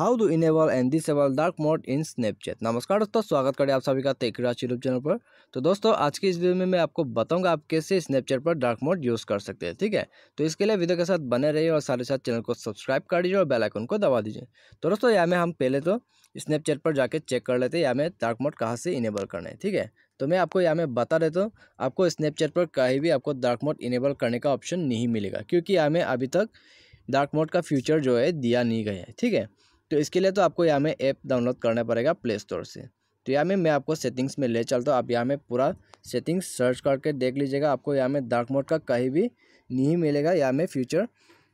how to enable and disable dark mode in Snapchat नमस्कार दोस्तों स्वागत करें आप सभी का तेकराज यूट्यूब चैनल पर तो दोस्तों आज की इस वीडियो में मैं आपको बताऊंगा आप कैसे स्नैपचैट पर डार्क मोड यूज़ कर सकते हैं ठीक है तो इसके लिए वीडियो के साथ बने रहिए और साथ ही साथ चैनल को सब्सक्राइब कर दीजिए और बेलाइकन को दबा दीजिए तो दोस्तों यहाँ में हम पहले तो स्नैपचैट पर जाके चेक कर लेते हैं या में डार्क मोड कहाँ से इनेबल करना है ठीक है तो मैं आपको यहाँ में बता देता तो हूँ आपको स्नैपचैट पर कहीं भी आपको डार्क मोड इनेबल करने का ऑप्शन नहीं मिलेगा क्योंकि यहाँ में अभी तक डार्क मोड का फ्यूचर जो है दिया नहीं गया है ठीक है तो इसके लिए तो आपको यहाँ में ऐप डाउनलोड करना पड़ेगा प्ले स्टोर से तो यहाँ में मैं आपको सेटिंग्स में ले चलता हूँ आप यहाँ में पूरा सेटिंग्स सर्च करके देख लीजिएगा आपको यहाँ में डार्क मोड का कहीं भी नहीं मिलेगा यहाँ में फ्यूचर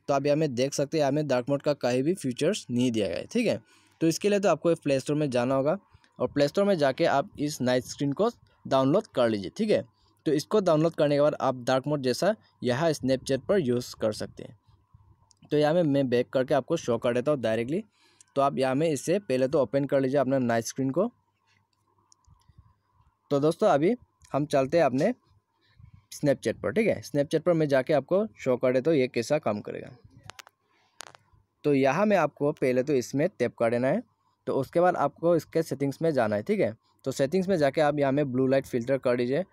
तो आप यहाँ में देख सकते हैं यहाँ में डार्क मोड का कहीं भी फ्यूचर्स नहीं दिया गया है ठीक है तो इसके लिए तो आपको प्ले स्टोर में जाना होगा और प्ले स्टोर में जाके आप इस नाइट स्क्रीन को डाउनलोड कर लीजिए ठीक है तो इसको डाउनलोड करने के बाद आप डार्क मोड जैसा यहाँ स्नैपचैट पर यूज़ कर सकते हैं तो यहाँ में मैं बैक करके आपको शो कर देता हूँ डायरेक्टली तो आप यहाँ में इसे पहले तो ओपन कर लीजिए अपना नाइट स्क्रीन को तो दोस्तों अभी हम चलते हैं अपने स्नैपचैट पर ठीक है स्नैपचैट पर मैं जाके आपको शो कर देता तो हूँ ये कैसा काम करेगा तो यहाँ में आपको पहले तो इसमें टैप कर देना है तो उसके बाद आपको इसके सेटिंग्स में जाना है ठीक है तो सेटिंग्स में जाके आप यहाँ में ब्लू लाइट फिल्टर कर दीजिए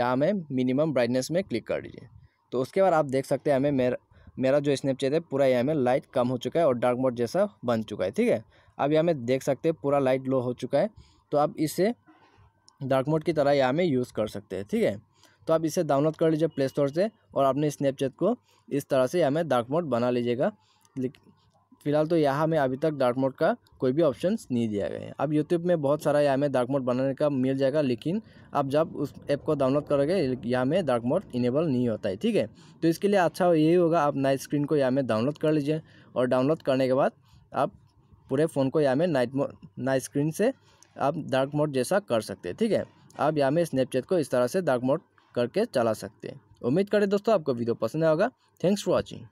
यहाँ में मिनिमम ब्राइटनेस में क्लिक कर लीजिए तो उसके बाद आप देख सकते हैं हमें मेरा मेरा जो स्नैपचैट है पूरा यहाँ में लाइट कम हो चुका है और डार्क मोड जैसा बन चुका है ठीक है अब यहाँ में देख सकते हैं पूरा लाइट लो हो चुका है तो आप इसे डार्क मोड की तरह यहाँ में यूज़ कर सकते हैं ठीक है तो आप इसे डाउनलोड कर लीजिए प्ले स्टोर से और अपने स्नैपचैट को इस तरह से यहाँ में डार्क मोड बना लीजिएगा फिलहाल तो यहाँ में अभी तक डार्क मोड का कोई भी ऑप्शन नहीं दिया गया है अब यूट्यूब में बहुत सारा यहाँ में डार्क मोड बनाने का मिल जाएगा लेकिन आप जब उस ऐप को डाउनलोड करोगे यहाँ में डार्क मोड इनेबल नहीं होता है ठीक है तो इसके लिए अच्छा यही होगा आप नाइट स्क्रीन को यहाँ में डाउनलोड कर लीजिए और डाउनलोड करने के बाद आप पूरे फ़ोन को यहाँ में नाइट मोड नाइट स्क्रीन से आप डार्क मोड जैसा कर सकते हैं ठीक है आप यहाँ में स्नैपचैट को इस तरह से डार्क मोड करके चला सकते हैं उम्मीद करें दोस्तों आपको वीडियो पसंद आएगा थैंक्स फॉर वॉचिंग